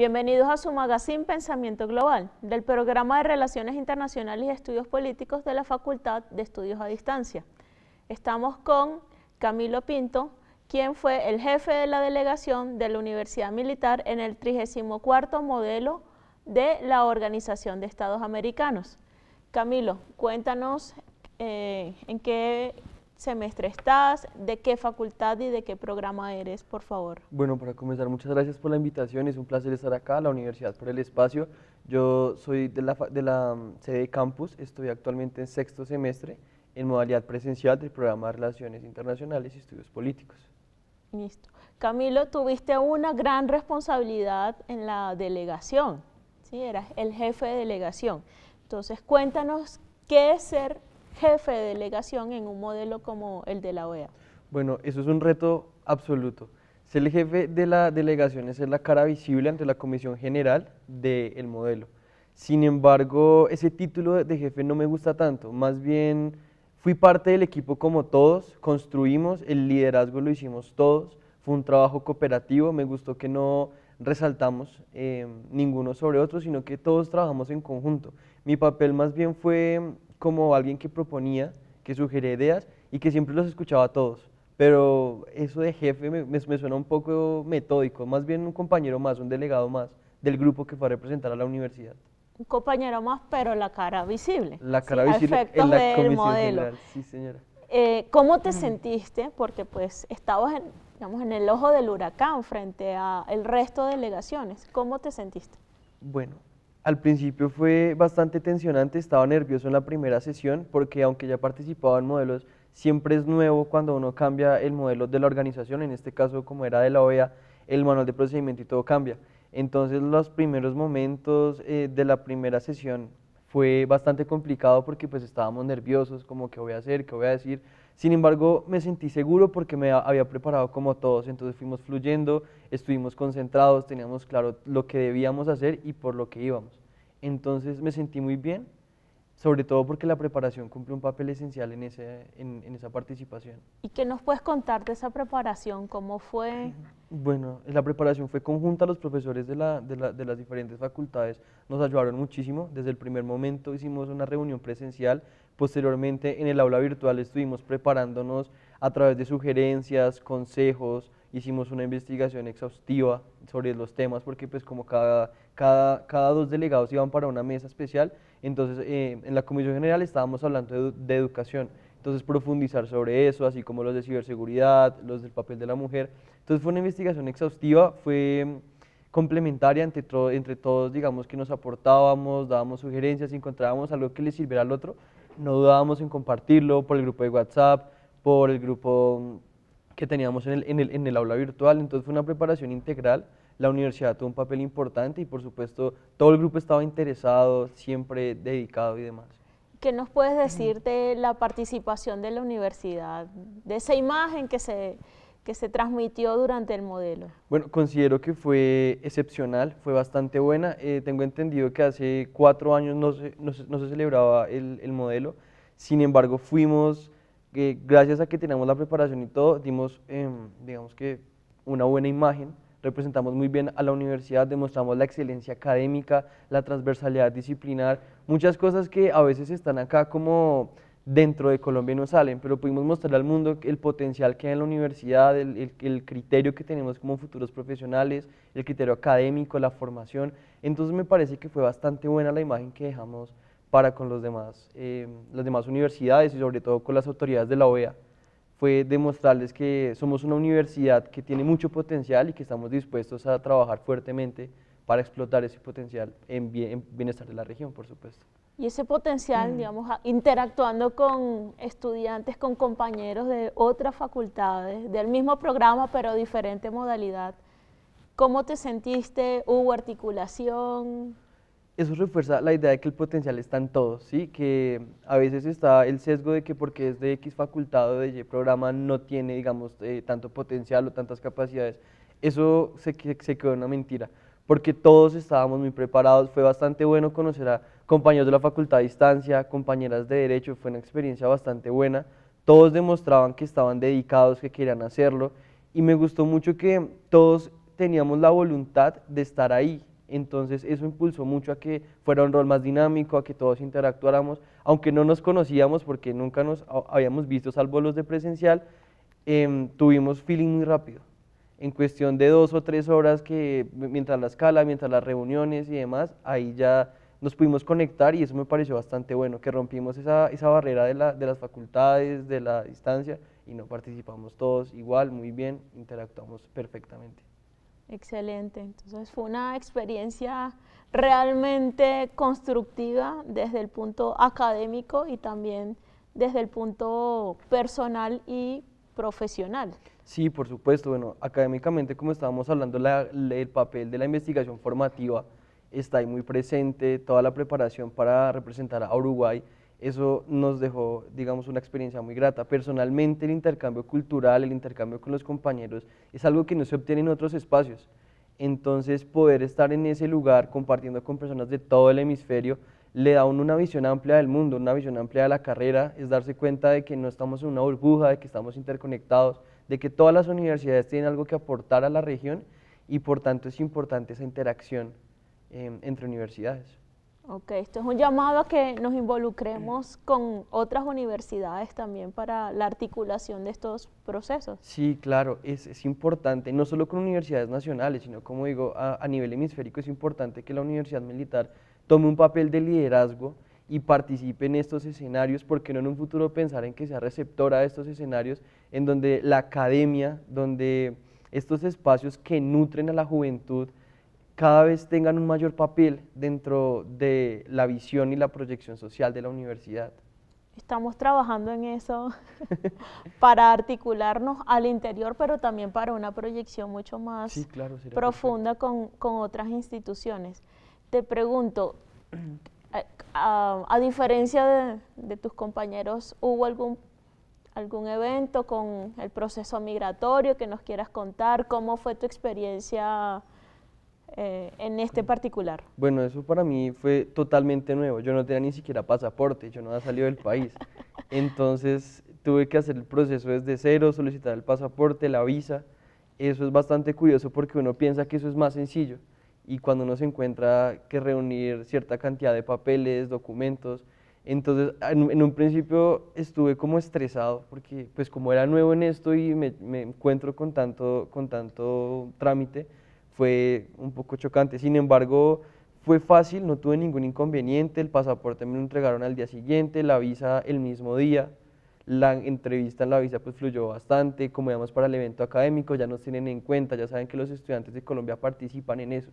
Bienvenidos a su magazine Pensamiento Global, del programa de Relaciones Internacionales y Estudios Políticos de la Facultad de Estudios a Distancia. Estamos con Camilo Pinto, quien fue el jefe de la delegación de la Universidad Militar en el 34 modelo de la Organización de Estados Americanos. Camilo, cuéntanos eh, en qué semestre estás, de qué facultad y de qué programa eres, por favor. Bueno, para comenzar, muchas gracias por la invitación, es un placer estar acá, la universidad por el espacio. Yo soy de la, de mm, sede campus, estoy actualmente en sexto semestre en modalidad presencial del programa de Relaciones Internacionales y Estudios Políticos. Listo. Camilo, tuviste una gran responsabilidad en la delegación, ¿sí? eras el jefe de delegación. Entonces, cuéntanos qué es ser jefe de delegación en un modelo como el de la OEA? Bueno, eso es un reto absoluto. Ser el jefe de la delegación es ser la cara visible ante la Comisión General del modelo. Sin embargo, ese título de jefe no me gusta tanto, más bien fui parte del equipo como todos, construimos, el liderazgo lo hicimos todos, fue un trabajo cooperativo, me gustó que no resaltamos eh, ninguno sobre otro, sino que todos trabajamos en conjunto. Mi papel más bien fue como alguien que proponía, que sugería ideas y que siempre los escuchaba a todos. Pero eso de jefe me, me, suena un poco metódico, más bien un compañero más, un delegado más del grupo que fue a representar a la universidad un compañero más, pero la cara visible. La cara visible en la comisión modelo. Sí, señora. Eh, ¿Cómo te sentiste? Porque pues estabas en, en el ojo del huracán frente a el resto de delegaciones. ¿Cómo te sentiste? Bueno, al principio fue bastante tensionante, estaba nervioso en la primera sesión porque aunque ya participaba en modelos, siempre es nuevo cuando uno cambia el modelo de la organización, en este caso como era de la OEA, el manual de procedimiento y todo cambia. Entonces los primeros momentos eh, de la primera sesión fue bastante complicado porque pues estábamos nerviosos, como qué voy a hacer, qué voy a decir, sin embargo, me sentí seguro porque me había preparado como todos, entonces fuimos fluyendo, estuvimos concentrados, teníamos claro lo que debíamos hacer y por lo que íbamos. Entonces me sentí muy bien, sobre todo porque la preparación cumple un papel esencial en, ese, en, esa participación. ¿Y qué nos puedes contar de esa preparación? ¿Cómo fue? Bueno, la preparación fue conjunta, los profesores de, de, de las diferentes facultades nos ayudaron muchísimo, desde el primer momento hicimos una reunión presencial Posteriormente en el aula virtual estuvimos preparándonos a través de sugerencias, consejos, hicimos una investigación exhaustiva sobre los temas porque pues como cada, cada, cada dos delegados iban para una mesa especial, entonces eh, en la Comisión General estábamos hablando de, educación, entonces profundizar sobre eso, así como los de ciberseguridad, los del papel de la mujer. Entonces fue una investigación exhaustiva, fue complementaria entre, entre todos, digamos que nos aportábamos, dábamos sugerencias, encontrábamos algo que le sirviera al otro no dudábamos en compartirlo por el grupo de WhatsApp, por el grupo que teníamos en el, aula virtual, entonces fue una preparación integral la universidad tuvo un papel importante y por supuesto todo el grupo estaba interesado, siempre dedicado y demás. ¿Qué nos puedes decir de la participación de la universidad, de esa imagen que se, que se transmitió durante el modelo? Bueno, considero que fue excepcional, fue bastante buena. Eh, tengo entendido que hace cuatro años no se, celebraba el, modelo, sin embargo fuimos, eh, gracias a que teníamos la preparación y todo, dimos, em, digamos que, una buena imagen, representamos muy bien a la universidad, demostramos la excelencia académica, la transversalidad disciplinar, muchas cosas que a veces están acá como dentro de Colombia no salen, pero pudimos mostrar al mundo el potencial que hay en la universidad, el, criterio que tenemos como futuros profesionales, el criterio académico, la formación. Entonces me parece que fue bastante buena la imagen que dejamos para con los demás, eh, las demás universidades y sobre todo con las autoridades de la OEA. Fue demostrarles que somos una universidad que tiene mucho potencial y que estamos dispuestos a trabajar fuertemente para explotar ese potencial en bienestar de la región, por supuesto y ese potencial, mm. digamos, interactuando con estudiantes, con compañeros de otras facultades, del mismo programa pero diferente modalidad. ¿Cómo te sentiste? ¿Hubo articulación? Eso refuerza la idea de que el potencial está en todos, ¿sí? que a veces está el sesgo de que porque es de X facultad o de Y programa no tiene, digamos, eh, tanto potencial o tantas capacidades. Eso se, se quedó una mentira, porque todos estábamos muy preparados, fue bastante bueno conocer a compañeros de la facultad a distancia, compañeras de derecho, fue una experiencia bastante buena. Todos demostraban que estaban dedicados, que querían hacerlo y me gustó mucho que todos teníamos la voluntad de estar ahí. Entonces eso impulsó mucho a que fuera un rol más dinámico, a que todos interactuáramos, aunque no nos conocíamos porque nunca nos habíamos visto salvo los de presencial, em, tuvimos feeling muy rápido. En cuestión de dos o tres horas que mientras la escala, mientras las reuniones y demás, ahí ya nos pudimos conectar y eso me pareció bastante bueno, que rompimos esa, barrera de, las facultades, de la distancia y no participamos todos igual, muy bien, interactuamos perfectamente. Excelente, entonces fue una experiencia realmente constructiva desde el punto académico y también desde el punto personal y profesional. Sí, por supuesto. Bueno, académicamente, como estábamos hablando, la, el papel de la investigación formativa está ahí muy presente, toda la preparación para representar a Uruguay, eso nos dejó, digamos, una experiencia muy grata. Personalmente el intercambio cultural, el intercambio con los compañeros, es algo que no se obtiene en otros espacios. Entonces poder estar en ese lugar compartiendo con personas de todo el hemisferio le da una visión amplia del mundo, una visión amplia de la carrera, es darse cuenta de que no estamos en una burbuja, de que estamos interconectados, de que todas las universidades tienen algo que aportar a la región y por tanto es importante esa interacción Em, entre universidades. Ok, esto es un llamado a que nos involucremos con otras universidades también para la articulación de estos procesos. Sí, claro, es, es importante, no solo con universidades nacionales, sino como digo, a, a, nivel hemisférico es importante que la universidad militar tome un papel de liderazgo y participe en estos escenarios, porque no en un futuro pensar en que sea receptora de estos escenarios, en donde la academia, donde estos espacios que nutren a la juventud, cada vez tengan un mayor papel dentro de la visión y la proyección social de la universidad. Estamos trabajando en eso para articularnos al interior, pero también para una proyección mucho más profunda con, otras instituciones. Te pregunto, eh, a, diferencia de, de, tus compañeros, ¿hubo algún, algún evento con el proceso migratorio que nos quieras contar? ¿Cómo fue tu experiencia? Eh, en este particular? Bueno, eso para mí fue totalmente nuevo. Yo no tenía ni siquiera pasaporte, yo no había salido del país. Entonces tuve que hacer el proceso desde cero, solicitar el pasaporte, la visa. Eso es bastante curioso porque uno piensa que eso es más sencillo y cuando uno se encuentra que reunir cierta cantidad de papeles, documentos. Entonces, en, un principio estuve como estresado porque pues como era nuevo en esto y me, me encuentro con tanto, con tanto trámite, fue un poco chocante. Sin embargo, fue fácil, no tuve ningún inconveniente, el pasaporte me lo entregaron al día siguiente, la visa el mismo día, la entrevista en la visa pues fluyó bastante, como digamos para el evento académico ya nos tienen en cuenta, ya saben que los estudiantes de Colombia participan en eso.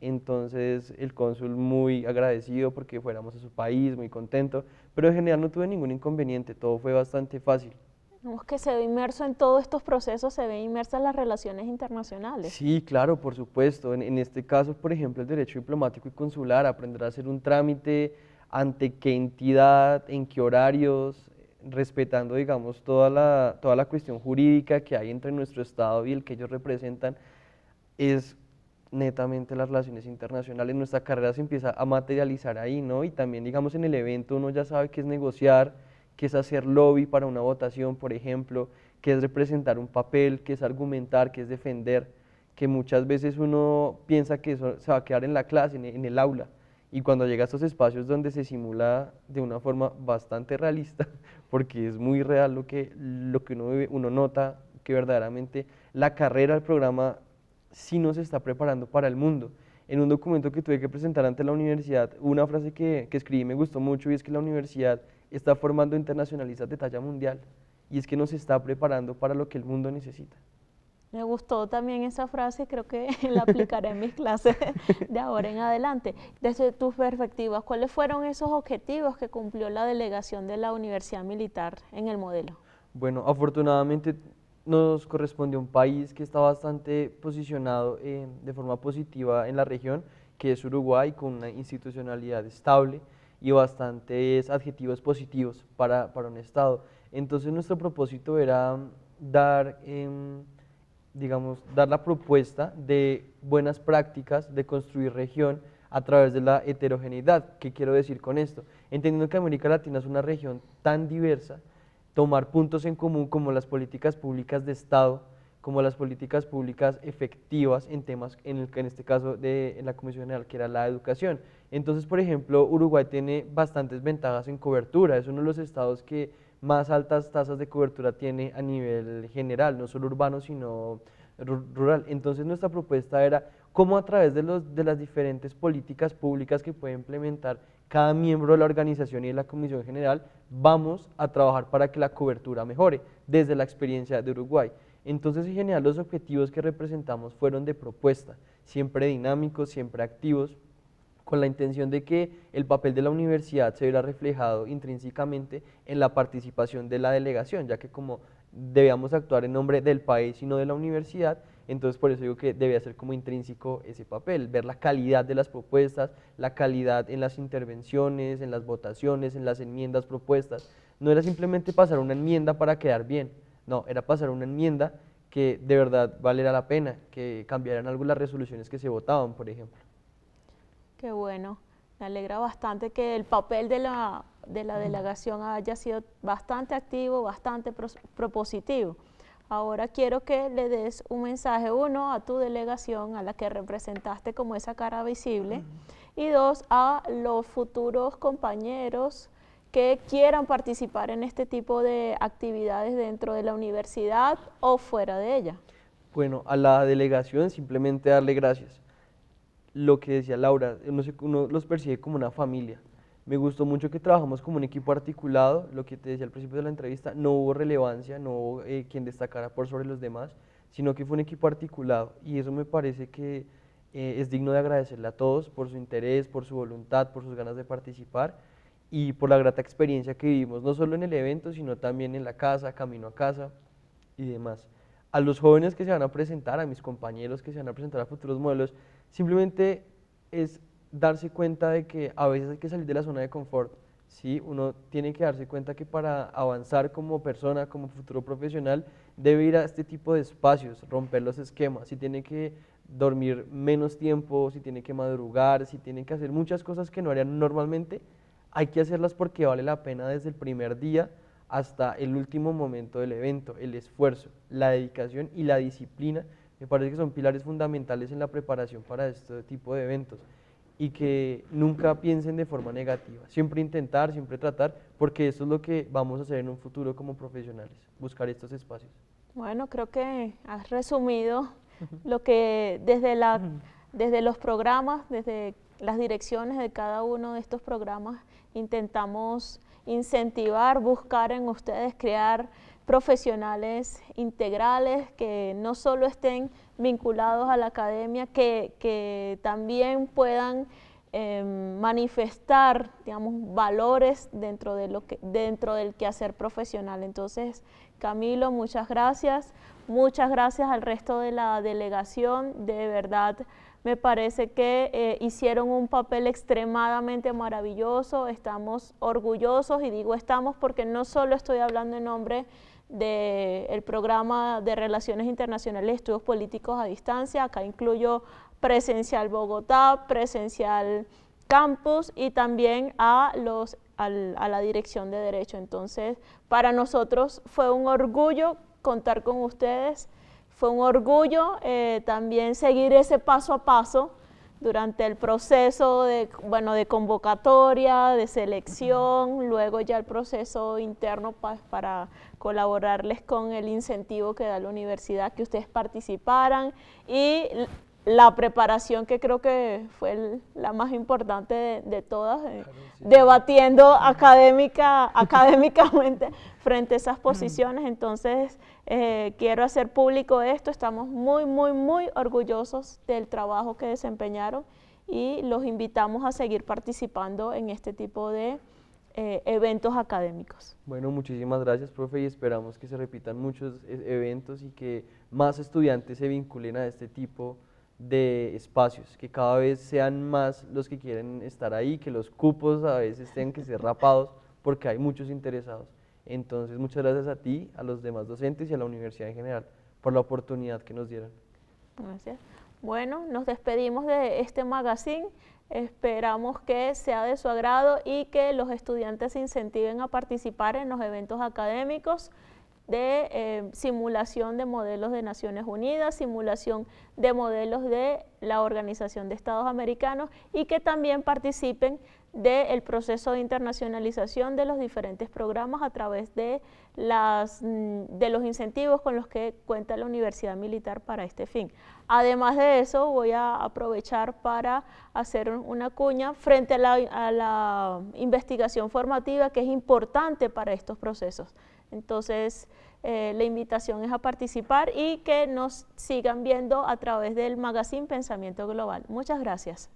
Entonces el cónsul muy agradecido porque fuéramos a su país, muy contento, pero en general no tuve ningún inconveniente, todo fue bastante fácil que se ve inmerso en todos estos procesos, se ve inmersa en las relaciones internacionales. Sí, claro, por supuesto. En, en, este caso, por ejemplo, el derecho diplomático y consular, aprender a hacer un trámite, ante qué entidad, en qué horarios, respetando, digamos, toda la, toda la cuestión jurídica que hay entre nuestro Estado y el que ellos representan, es netamente las relaciones internacionales. Nuestra carrera se empieza a materializar ahí, ¿no? Y también, digamos, en el evento uno ya sabe qué es negociar, que es hacer lobby para una votación, por ejemplo, que es representar un papel, que es argumentar, que es defender, que muchas veces uno piensa que eso se va a quedar en la clase, en el aula. Y cuando llega a esos espacios donde se simula de una forma bastante realista, porque es muy real lo que, uno, uno nota que verdaderamente la carrera, el programa, sí se está preparando para el mundo. En un documento que tuve que presentar ante la universidad, una frase que, que escribí me gustó mucho y es que la universidad está formando internacionalistas de talla mundial y es que nos está preparando para lo que el mundo necesita. Me gustó también esa frase, creo que la aplicaré en mis clases de ahora en adelante. Desde tus perspectivas, ¿cuáles fueron esos objetivos que cumplió la delegación de la Universidad Militar en el modelo? Bueno, afortunadamente nos corresponde un país que está bastante posicionado eh, de forma positiva en la región, que es Uruguay, con una institucionalidad estable, y bastantes adjetivos positivos para, un Estado. Entonces nuestro propósito era dar, em, digamos, dar la propuesta de buenas prácticas de construir región a través de la heterogeneidad. ¿Qué quiero decir con esto? Entendiendo que América Latina es una región tan diversa, tomar puntos en común como las políticas públicas de Estado como las políticas públicas efectivas en temas, en, el, en este caso de en la Comisión General, que era la educación. Entonces, por ejemplo, Uruguay tiene bastantes ventajas en cobertura, es uno de los estados que más altas tasas de cobertura tiene a nivel general, no solo urbano, sino rural. Entonces, nuestra propuesta era cómo a través de, de las diferentes políticas públicas que puede implementar cada miembro de la organización y de la Comisión General, vamos a trabajar para que la cobertura mejore desde la experiencia de Uruguay. Entonces, en general, los objetivos que representamos fueron de propuesta, siempre dinámicos, siempre activos, con la intención de que el papel de la universidad se viera reflejado intrínsecamente en la participación de la delegación, ya que como debíamos actuar en nombre del país y no de la universidad, entonces por eso digo que debía ser como intrínseco ese papel, ver la calidad de las propuestas, la calidad en las intervenciones, en las votaciones, en las enmiendas propuestas. No era simplemente pasar una enmienda para quedar bien, no, era pasar una enmienda que de verdad valiera la pena, que cambiaran algunas resoluciones que se votaban, por ejemplo. Qué bueno. Me alegra bastante que el papel de la, delegación haya sido bastante activo, bastante propositivo. Ahora quiero que le des un mensaje, uno, a tu delegación, a la que representaste como esa cara visible, y dos, a los futuros compañeros, que quieran participar en este tipo de actividades dentro de la universidad o fuera de ella? Bueno, a la delegación simplemente darle gracias. Lo que decía Laura, uno, los percibe como una familia. Me gustó mucho que trabajamos como un equipo articulado, lo que te decía al principio de la entrevista, no hubo relevancia, no hubo eh, quien destacara por sobre los demás, sino que fue un equipo articulado y eso me parece que eh, es digno de agradecerle a todos por su interés, por su voluntad, por sus ganas de participar y por la grata experiencia que vivimos, no solo en el evento, sino también en la casa, camino a casa y demás. A los jóvenes que se van a presentar, a mis compañeros que se van a presentar a futuros modelos, simplemente es darse cuenta de que a veces hay que salir de la zona de confort. ¿sí? Uno tiene que darse cuenta que para avanzar como persona, como futuro profesional, debe ir a este tipo de espacios, romper los esquemas. Si tiene que dormir menos tiempo, si tiene que madrugar, si tiene que hacer muchas cosas que no harían normalmente, hay que hacerlas porque vale la pena desde el primer día hasta el último momento del evento, el esfuerzo, la dedicación y la disciplina, me parece que son pilares fundamentales en la preparación para este tipo de eventos y que nunca piensen de forma negativa, siempre intentar, siempre tratar, porque eso es lo que vamos a hacer en un futuro como profesionales, buscar estos espacios. Bueno, creo que has resumido lo que desde, la, desde los programas, desde las direcciones de cada uno de estos programas Intentamos incentivar, buscar en ustedes, crear profesionales integrales que no solo estén vinculados a la academia, que, también puedan em, manifestar, digamos, valores dentro, de lo que, dentro del quehacer profesional. Entonces, Camilo, muchas gracias. Muchas gracias al resto de la delegación. De verdad, me parece que eh, hicieron un papel extremadamente maravilloso, estamos orgullosos y digo estamos porque no solo estoy hablando en nombre del programa de Relaciones Internacionales y Estudios Políticos a Distancia, acá incluyo presencial Bogotá, presencial campus y también a los a la dirección de derecho. Entonces, para nosotros fue un orgullo contar con ustedes fue un orgullo eh, también seguir ese paso a paso durante el proceso de, bueno, de convocatoria, de selección, luego ya el proceso interno para colaborarles con el incentivo que da la universidad, que ustedes participaran y la preparación que creo que fue la más importante de, todas, eh, debatiendo académica, académicamente frente a esas posiciones. Entonces, eh, quiero hacer público esto, estamos muy, muy, muy orgullosos del trabajo que desempeñaron y los invitamos a seguir participando en este tipo de eh, eventos académicos. Bueno, muchísimas gracias, profe, y esperamos que se repitan muchos eventos y que más estudiantes se vinculen a este tipo de de espacios, que cada vez sean más los que quieren estar ahí, que los cupos a veces tengan que ser rapados porque hay muchos interesados. Entonces, muchas gracias a ti, a los demás docentes y a la universidad en general por la oportunidad que nos dieron. Gracias. Bueno, nos despedimos de este magazine. Esperamos que sea de su agrado y que los estudiantes se incentiven a participar en los eventos académicos de eh, simulación de modelos de Naciones Unidas, simulación de modelos de la Organización de Estados Americanos y que también participen del proceso de internacionalización de los diferentes programas a través de, mm, los incentivos con los que cuenta la Universidad Militar para este fin. Además de eso, voy a aprovechar para hacer una cuña frente a la investigación formativa que es importante para estos procesos. Entonces, eh, la invitación es a participar y que nos sigan viendo a través del magazine Pensamiento Global. Muchas gracias.